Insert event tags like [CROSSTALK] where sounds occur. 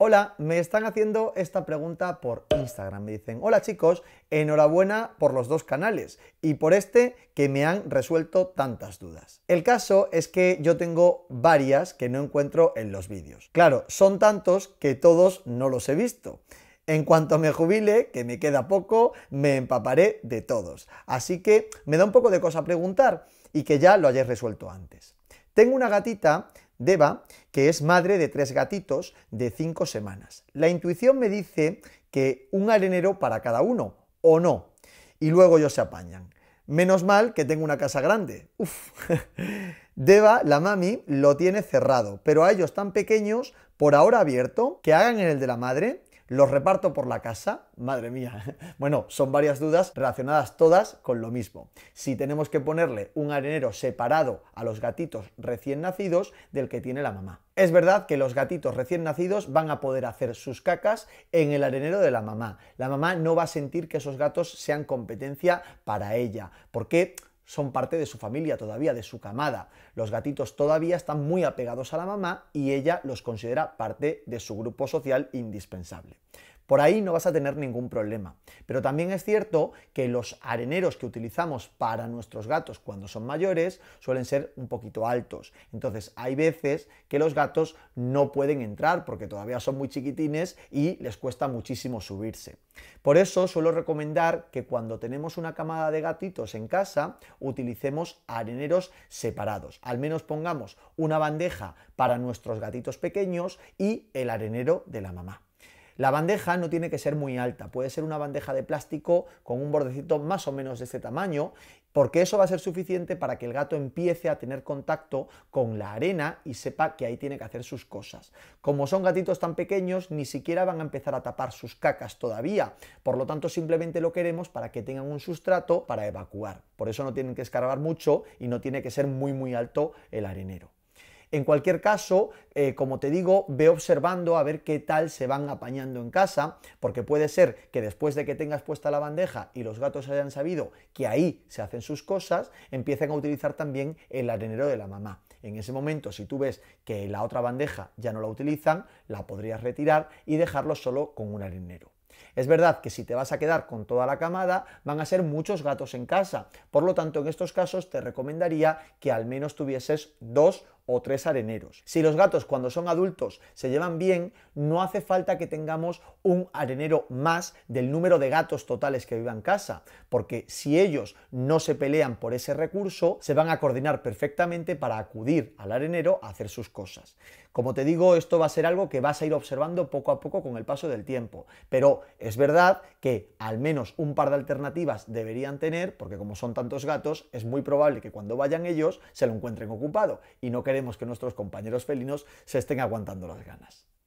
Hola, me están haciendo esta pregunta por Instagram. Me dicen, hola chicos, enhorabuena por los dos canales y por este que me han resuelto tantas dudas. El caso es que yo tengo varias que no encuentro en los vídeos. Claro, son tantos que todos no los he visto. En cuanto me jubile, que me queda poco, me empaparé de todos. Así que me da un poco de cosa preguntar y que ya lo hayáis resuelto antes. Tengo una gatita Deva, que es madre de tres gatitos de cinco semanas. La intuición me dice que un arenero para cada uno, o no, y luego ellos se apañan. Menos mal que tengo una casa grande. [LAUGHS] Deva, la mami, lo tiene cerrado, pero a ellos tan pequeños, por ahora abierto, que hagan en el de la madre ¿Los reparto por la casa? Madre mía. [LAUGHS] Bueno, son varias dudas relacionadas todas con lo mismo. Si tenemos que ponerle un arenero separado a los gatitos recién nacidos del que tiene la mamá. Es verdad que los gatitos recién nacidos van a poder hacer sus cacas en el arenero de la mamá. La mamá no va a sentir que esos gatos sean competencia para ella. ¿Por qué? son parte de su familia todavía, de su camada. Los gatitos todavía están muy apegados a la mamá y ella los considera parte de su grupo social indispensable. Por ahí no vas a tener ningún problema. Pero también es cierto que los areneros que utilizamos para nuestros gatos cuando son mayores suelen ser un poquito altos. Entonces hay veces que los gatos no pueden entrar porque todavía son muy chiquitines y les cuesta muchísimo subirse. Por eso suelo recomendar que cuando tenemos una camada de gatitos en casa utilicemos areneros separados. Al menos pongamos una bandeja para nuestros gatitos pequeños y el arenero de la mamá. La bandeja no tiene que ser muy alta, puede ser una bandeja de plástico con un bordecito más o menos de este tamaño, porque eso va a ser suficiente para que el gato empiece a tener contacto con la arena y sepa que ahí tiene que hacer sus cosas. Como son gatitos tan pequeños, ni siquiera van a empezar a tapar sus cacas todavía, por lo tanto simplemente lo queremos para que tengan un sustrato para evacuar. Por eso no tienen que escarbar mucho y no tiene que ser muy muy alto el arenero. En cualquier caso, eh, como te digo, ve observando a ver qué tal se van apañando en casa, porque puede ser que después de que tengas puesta la bandeja y los gatos hayan sabido que ahí se hacen sus cosas, empiecen a utilizar también el arenero de la mamá. En ese momento, si tú ves que la otra bandeja ya no la utilizan, la podrías retirar y dejarlo solo con un arenero. Es verdad que si te vas a quedar con toda la camada, van a ser muchos gatos en casa. Por lo tanto, en estos casos te recomendaría que al menos tuvieses dos o tres areneros. Si los gatos cuando son adultos se llevan bien, no hace falta que tengamos un arenero más del número de gatos totales que vivan en casa, porque si ellos no se pelean por ese recurso, se van a coordinar perfectamente para acudir al arenero a hacer sus cosas. Como te digo, esto va a ser algo que vas a ir observando poco a poco con el paso del tiempo, pero es verdad que al menos un par de alternativas deberían tener, porque como son tantos gatos, es muy probable que cuando vayan ellos se lo encuentren ocupado y no queremos que nuestros compañeros felinos se estén aguantando las ganas.